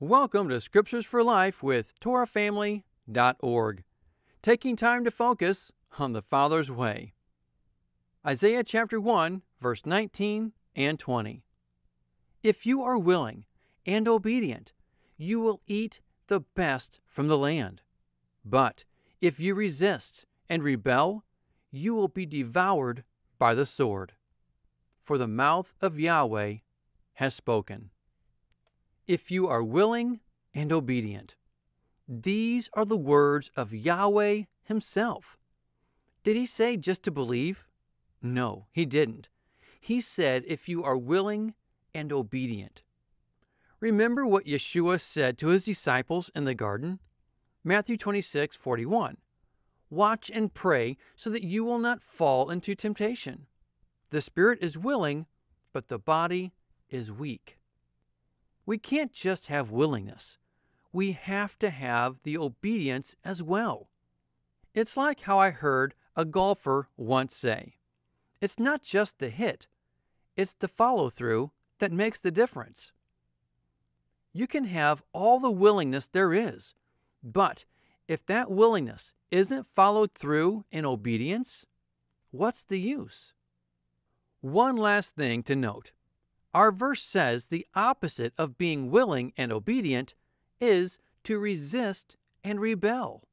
Welcome to Scriptures for Life with TorahFamily.org, taking time to focus on the Father's way. Isaiah chapter 1, verse 19 and 20. If you are willing and obedient, you will eat the best from the land. But if you resist and rebel, you will be devoured by the sword. For the mouth of Yahweh has spoken if you are willing and obedient. These are the words of Yahweh Himself. Did He say just to believe? No, He didn't. He said, if you are willing and obedient. Remember what Yeshua said to his disciples in the garden? Matthew 26 41. Watch and pray so that you will not fall into temptation. The spirit is willing, but the body is weak. We can't just have willingness, we have to have the obedience as well. It's like how I heard a golfer once say it's not just the hit, it's the follow through that makes the difference. You can have all the willingness there is, but if that willingness isn't followed through in obedience, what's the use? One last thing to note our verse says the opposite of being willing and obedient is to resist and rebel.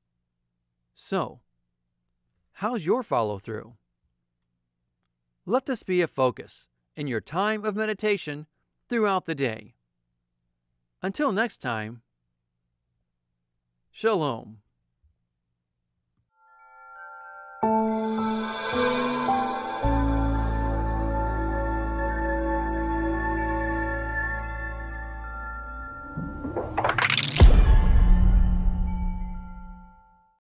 So, how's your follow through? Let this be a focus in your time of meditation throughout the day. Until next time, Shalom.